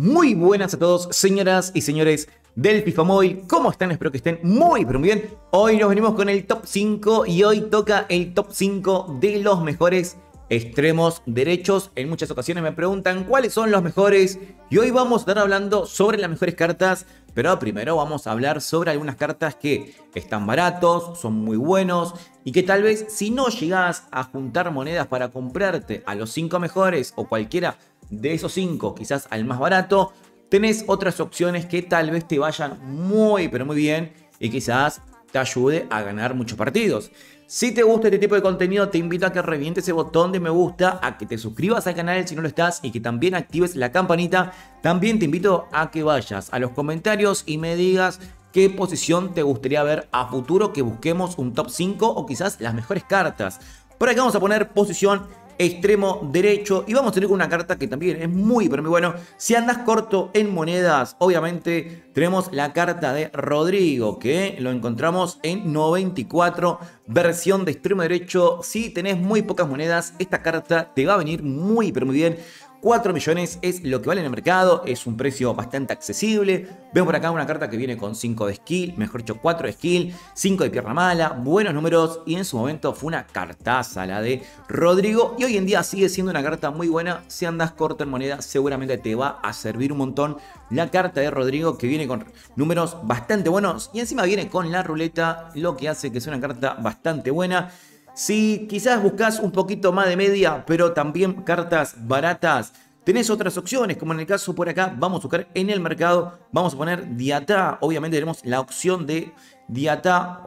Muy buenas a todos, señoras y señores del Pifamoy. ¿Cómo están? Espero que estén muy, pero muy bien. Hoy nos venimos con el top 5 y hoy toca el top 5 de los mejores extremos derechos. En muchas ocasiones me preguntan cuáles son los mejores y hoy vamos a estar hablando sobre las mejores cartas, pero primero vamos a hablar sobre algunas cartas que están baratos, son muy buenos y que tal vez si no llegas a juntar monedas para comprarte a los 5 mejores o cualquiera de esos cinco, quizás al más barato, tenés otras opciones que tal vez te vayan muy, pero muy bien y quizás te ayude a ganar muchos partidos. Si te gusta este tipo de contenido, te invito a que revientes ese botón de me gusta, a que te suscribas al canal si no lo estás y que también actives la campanita. También te invito a que vayas a los comentarios y me digas qué posición te gustaría ver a futuro que busquemos un top 5 o quizás las mejores cartas. Por acá vamos a poner posición extremo derecho. Y vamos a tener una carta que también es muy, pero muy bueno. Si andas corto en monedas, obviamente tenemos la carta de Rodrigo, que lo encontramos en 94, versión de extremo derecho. Si tenés muy pocas monedas, esta carta te va a venir muy, pero muy bien. 4 millones es lo que vale en el mercado, es un precio bastante accesible. Vemos por acá una carta que viene con 5 de skill, mejor dicho 4 de skill, 5 de pierna mala, buenos números y en su momento fue una cartaza la de Rodrigo y hoy en día sigue siendo una carta muy buena. Si andas corto en moneda seguramente te va a servir un montón la carta de Rodrigo que viene con números bastante buenos y encima viene con la ruleta, lo que hace que sea una carta bastante buena. Si quizás buscas un poquito más de media, pero también cartas baratas, tenés otras opciones, como en el caso por acá, vamos a buscar en el mercado, vamos a poner Diatá, obviamente tenemos la opción de Diatá,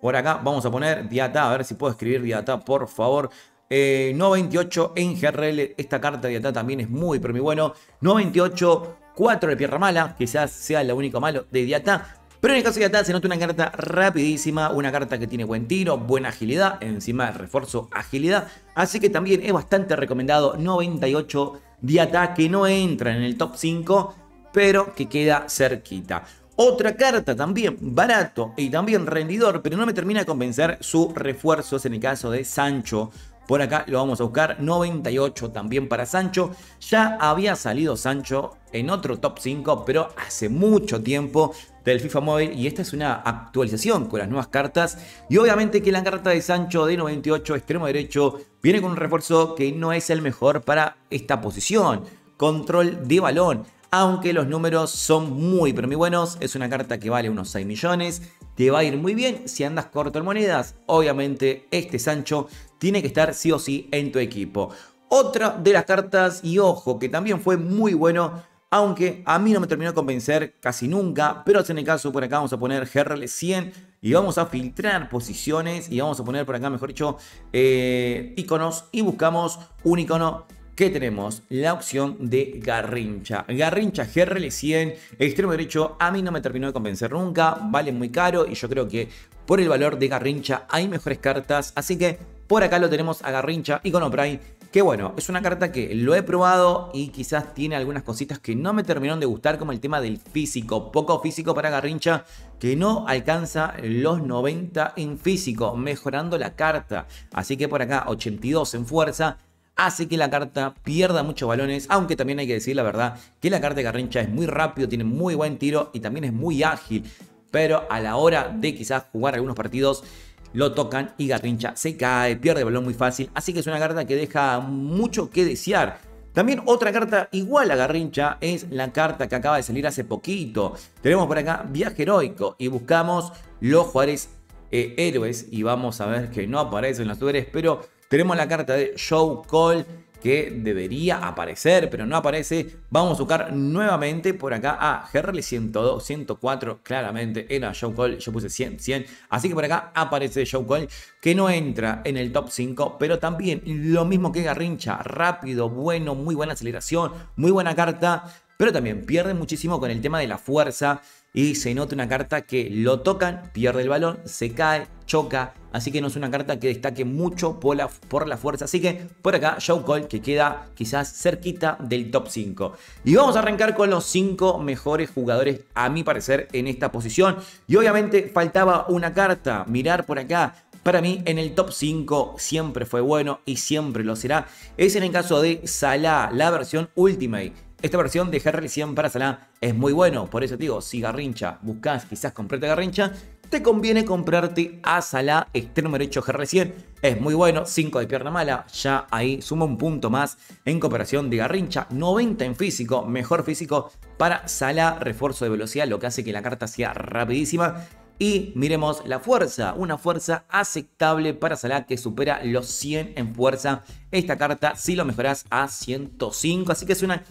por acá vamos a poner Diatá, a ver si puedo escribir Diatá, por favor. 98 eh, en GRL, esta carta de Diatá también es muy, pero muy bueno. 98, 4 de Pierra Mala, quizás sea la única malo de Diatá. Pero en el caso de Atá se nota una carta rapidísima, una carta que tiene buen tiro, buena agilidad, encima de refuerzo agilidad. Así que también es bastante recomendado 98 de ataque. que no entra en el top 5, pero que queda cerquita. Otra carta también barato y también rendidor, pero no me termina de convencer refuerzo, es en el caso de Sancho. Por acá lo vamos a buscar, 98 también para Sancho. Ya había salido Sancho en otro top 5, pero hace mucho tiempo del FIFA Mobile y esta es una actualización con las nuevas cartas y obviamente que la carta de Sancho de 98 extremo derecho viene con un refuerzo que no es el mejor para esta posición, control de balón, aunque los números son muy pero muy buenos, es una carta que vale unos 6 millones, te va a ir muy bien si andas corto en monedas, obviamente este Sancho tiene que estar sí o sí en tu equipo. Otra de las cartas, y ojo, que también fue muy bueno aunque a mí no me terminó de convencer casi nunca, pero en el caso por acá vamos a poner GRL100 y vamos a filtrar posiciones y vamos a poner por acá, mejor dicho, eh, iconos y buscamos un icono que tenemos la opción de Garrincha. Garrincha GRL100, extremo derecho, a mí no me terminó de convencer nunca, vale muy caro y yo creo que por el valor de Garrincha hay mejores cartas, así que por acá lo tenemos a Garrincha, icono Prime que bueno, es una carta que lo he probado y quizás tiene algunas cositas que no me terminaron de gustar, como el tema del físico. Poco físico para Garrincha, que no alcanza los 90 en físico, mejorando la carta. Así que por acá 82 en fuerza, hace que la carta pierda muchos balones, aunque también hay que decir la verdad que la carta de Garrincha es muy rápido, tiene muy buen tiro y también es muy ágil, pero a la hora de quizás jugar algunos partidos lo tocan y Garrincha se cae, pierde el balón muy fácil. Así que es una carta que deja mucho que desear. También otra carta igual a Garrincha es la carta que acaba de salir hace poquito. Tenemos por acá Viaje Heroico y buscamos los Juárez eh, Héroes y vamos a ver que no aparecen los tuberes, pero tenemos la carta de show Cole que debería aparecer, pero no aparece. Vamos a buscar nuevamente por acá a Jerry 102, 104, claramente era Show Call, yo puse 100, 100. Así que por acá aparece Show Call, que no entra en el top 5, pero también lo mismo que Garrincha, rápido, bueno, muy buena aceleración, muy buena carta pero también pierde muchísimo con el tema de la fuerza y se nota una carta que lo tocan, pierde el balón, se cae, choca, así que no es una carta que destaque mucho por la, fuerza, así que por acá Show que queda quizás cerquita del top 5. Y vamos a arrancar con los 5 mejores jugadores a mi parecer en esta posición y obviamente faltaba una carta, mirar por acá, para mí en el top 5 siempre fue bueno y siempre lo será. Es en el caso de Salah, la versión Ultimate. Esta versión de gr 100 para Salah es muy bueno, por eso te digo, si Garrincha buscas quizás comprarte Garrincha, te conviene comprarte a Salah este número derecho GR100. Es muy bueno, 5 de pierna mala, ya ahí suma un punto más en cooperación de Garrincha, 90 en físico, mejor físico para Salah, refuerzo de velocidad, lo que hace que la carta sea rapidísima. Y miremos la fuerza, una fuerza aceptable para Salah que supera los 100 en fuerza. Esta carta si lo mejoras a 105, así que es una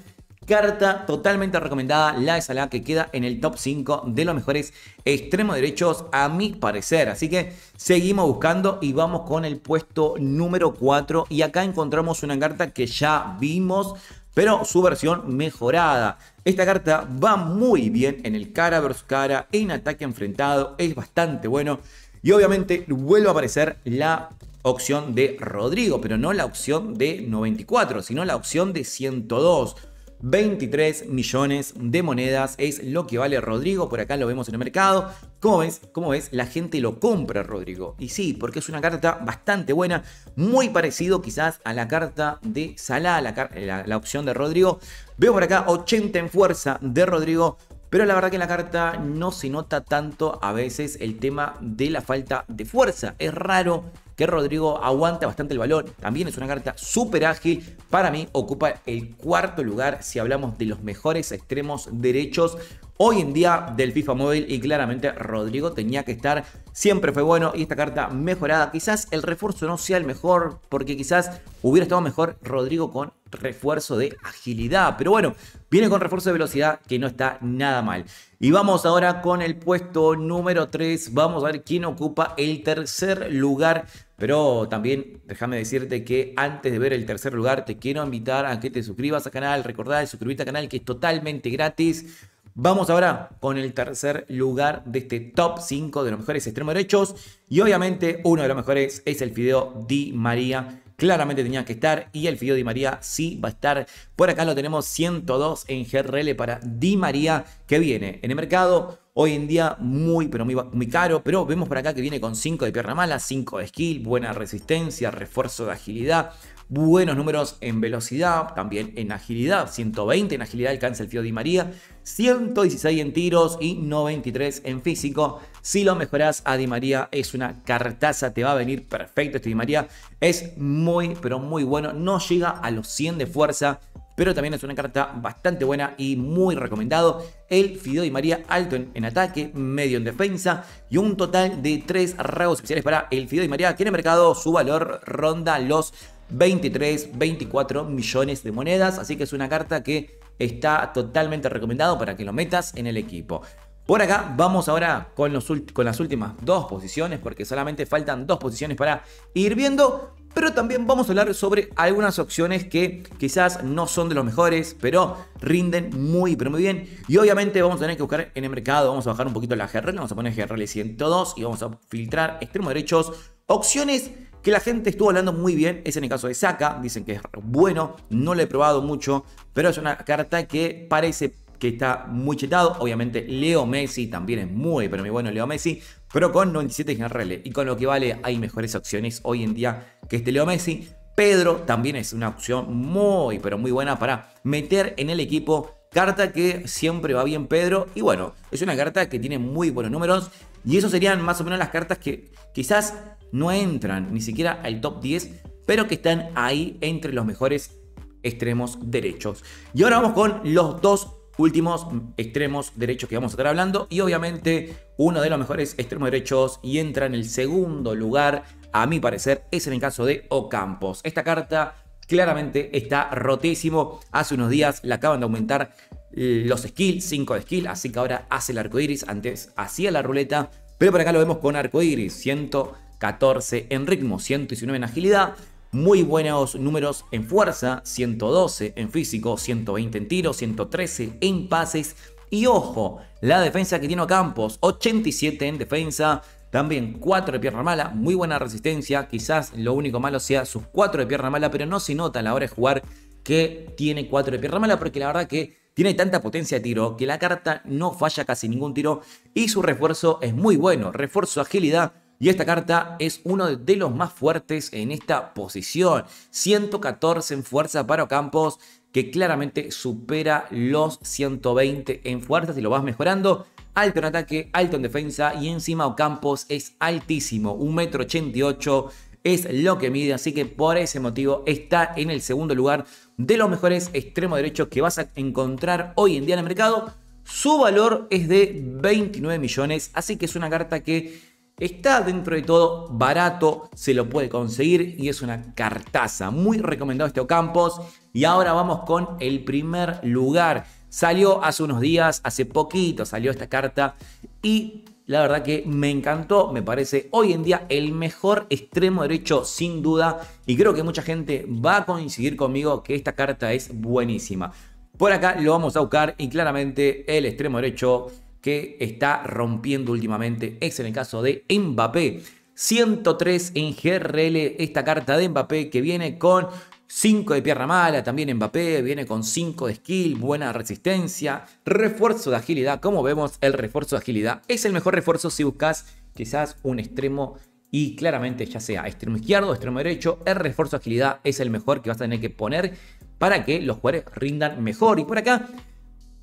Carta totalmente recomendada, la de Salah, que queda en el top 5 de los mejores extremos derechos, a mi parecer. Así que seguimos buscando y vamos con el puesto número 4. Y acá encontramos una carta que ya vimos, pero su versión mejorada. Esta carta va muy bien en el cara versus cara, en ataque enfrentado, es bastante bueno. Y obviamente vuelve a aparecer la opción de Rodrigo, pero no la opción de 94, sino la opción de 102. 23 millones de monedas es lo que vale Rodrigo. Por acá lo vemos en el mercado. ¿Cómo ves? ¿Cómo es La gente lo compra, Rodrigo. Y sí, porque es una carta bastante buena. Muy parecido quizás a la carta de Salah, la, la, la opción de Rodrigo. Veo por acá 80 en fuerza de Rodrigo. Pero la verdad que en la carta no se nota tanto a veces el tema de la falta de fuerza. Es raro que Rodrigo aguanta bastante el balón. También es una carta súper ágil. Para mí ocupa el cuarto lugar si hablamos de los mejores extremos derechos hoy en día del FIFA Móvil y claramente Rodrigo tenía que estar, siempre fue bueno y esta carta mejorada, quizás el refuerzo no sea el mejor porque quizás hubiera estado mejor Rodrigo con refuerzo de agilidad, pero bueno, viene con refuerzo de velocidad que no está nada mal. Y vamos ahora con el puesto número 3, vamos a ver quién ocupa el tercer lugar pero también déjame decirte que antes de ver el tercer lugar, te quiero invitar a que te suscribas al canal. Recordad suscribirte al canal que es totalmente gratis. Vamos ahora con el tercer lugar de este top 5 de los mejores extremos derechos. Y obviamente uno de los mejores es el Fideo Di María. Claramente tenía que estar y el Fideo Di María sí va a estar. Por acá lo tenemos 102 en GRL para Di María que viene en el mercado. Hoy en día muy, pero muy, muy caro. Pero vemos por acá que viene con 5 de pierna mala, 5 de skill, buena resistencia, refuerzo de agilidad buenos números en velocidad, también en agilidad, 120 en agilidad alcanza el Fido Di María, 116 en tiros y 93 en físico. Si lo mejoras a Di María es una cartaza, te va a venir perfecto este Di María, es muy pero muy bueno, no llega a los 100 de fuerza, pero también es una carta bastante buena y muy recomendado. El Fido Di María alto en, ataque, medio en defensa y un total de tres rabos especiales para el Fido Di María que en mercado su valor ronda los 23, 24 millones de monedas. Así que es una carta que está totalmente recomendado para que lo metas en el equipo. Por acá vamos ahora con, las últimas dos posiciones, porque solamente faltan dos posiciones para ir viendo. Pero también vamos a hablar sobre algunas opciones que quizás no son de los mejores, pero rinden muy, pero muy bien. Y obviamente vamos a tener que buscar en el mercado, vamos a bajar un poquito la GRL, vamos a poner GRL 102 y vamos a filtrar extremo derechos, opciones que la gente estuvo hablando muy bien, es en el caso de Saka, dicen que es bueno, no lo he probado mucho, pero es una carta que parece que está muy chetado. Obviamente Leo Messi también es muy, pero muy bueno Leo Messi, pero con 97 RL y con lo que vale hay mejores opciones hoy en día que este Leo Messi. Pedro también es una opción muy, pero muy buena para meter en el equipo Carta que siempre va bien Pedro. Y bueno, es una carta que tiene muy buenos números. Y eso serían más o menos las cartas que quizás no entran ni siquiera al top 10, pero que están ahí entre los mejores extremos derechos. Y ahora vamos con los dos últimos extremos derechos que vamos a estar hablando. Y obviamente uno de los mejores extremos derechos y entra en el segundo lugar, a mi parecer, es en el caso de Ocampos. Esta carta claramente está rotísimo. Hace unos días le acaban de aumentar eh, los skills, 5 de skill, así que ahora hace el arco iris. Antes hacía la ruleta, pero por acá lo vemos con arco iris, 114 en ritmo, 119 en agilidad. Muy buenos números en fuerza, 112 en físico, 120 en tiro, 113 en pases. Y ojo, la defensa que tiene Campos, 87 en defensa, también 4 de pierna mala, muy buena resistencia. Quizás lo único malo sea sus 4 de pierna mala, pero no se nota a la hora de jugar que tiene 4 de pierna mala, porque la verdad que tiene tanta potencia de tiro que la carta no falla casi ningún tiro y su refuerzo es muy bueno. Refuerzo agilidad, y esta carta es uno de los más fuertes en esta posición. 114 en fuerza para Ocampos, que claramente supera los 120 en fuerza si lo vas mejorando alto en ataque, alto en defensa y encima Ocampos es altísimo, 1,88m es lo que mide, así que por ese motivo está en el segundo lugar de los mejores extremos derechos que vas a encontrar hoy en día en el mercado. Su valor es de 29 millones, así que es una carta que está dentro de todo barato, se lo puede conseguir y es una cartaza. Muy recomendado este Ocampos. Y ahora vamos con el primer lugar Salió hace unos días, hace poquito salió esta carta y la verdad que me encantó, me parece hoy en día el mejor extremo derecho sin duda y creo que mucha gente va a coincidir conmigo que esta carta es buenísima. Por acá lo vamos a buscar y claramente el extremo derecho que está rompiendo últimamente es en el caso de Mbappé. 103 en GRL, esta carta de Mbappé que viene con 5 de pierna mala, también Mbappé viene con 5 de skill, buena resistencia, refuerzo de agilidad. Como vemos, el refuerzo de agilidad es el mejor refuerzo si buscas quizás un extremo y claramente ya sea extremo izquierdo o extremo derecho, el refuerzo de agilidad es el mejor que vas a tener que poner para que los jugadores rindan mejor. Y por acá,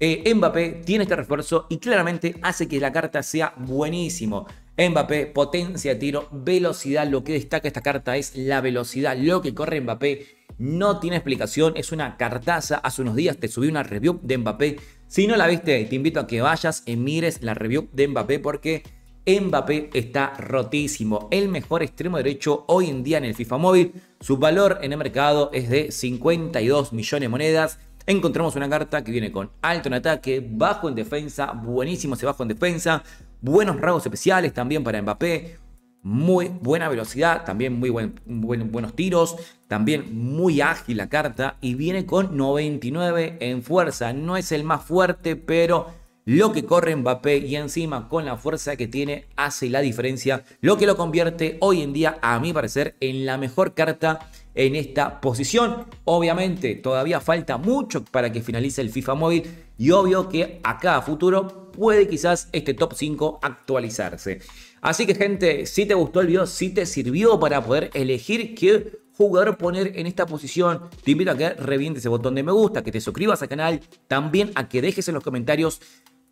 eh, Mbappé tiene este refuerzo y claramente hace que la carta sea buenísimo. Mbappé, potencia de tiro, velocidad. Lo que destaca esta carta es la velocidad, lo que corre Mbappé no tiene explicación, es una cartaza. Hace unos días te subí una review de Mbappé. Si no la viste, te invito a que vayas y mires la review de Mbappé porque Mbappé está rotísimo. El mejor extremo derecho hoy en día en el FIFA móvil. Su valor en el mercado es de 52 millones de monedas. Encontramos una carta que viene con alto en ataque, bajo en defensa, buenísimo se bajo en defensa, buenos rasgos especiales también para Mbappé, muy buena velocidad, también muy buen, buenos tiros, también muy ágil la carta y viene con 99 en fuerza. No es el más fuerte, pero lo que corre Mbappé y encima con la fuerza que tiene hace la diferencia, lo que lo convierte hoy en día, a mi parecer, en la mejor carta en esta posición. Obviamente, todavía falta mucho para que finalice el FIFA móvil y obvio que acá a futuro puede quizás este top 5 actualizarse. Así que gente, si te gustó el video, si te sirvió para poder elegir qué jugador poner en esta posición, te invito a que revientes ese botón de me gusta, que te suscribas al canal, también a que dejes en los comentarios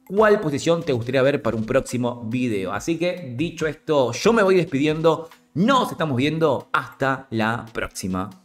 cuál posición te gustaría ver para un próximo video. Así que dicho esto, yo me voy despidiendo, nos estamos viendo, hasta la próxima.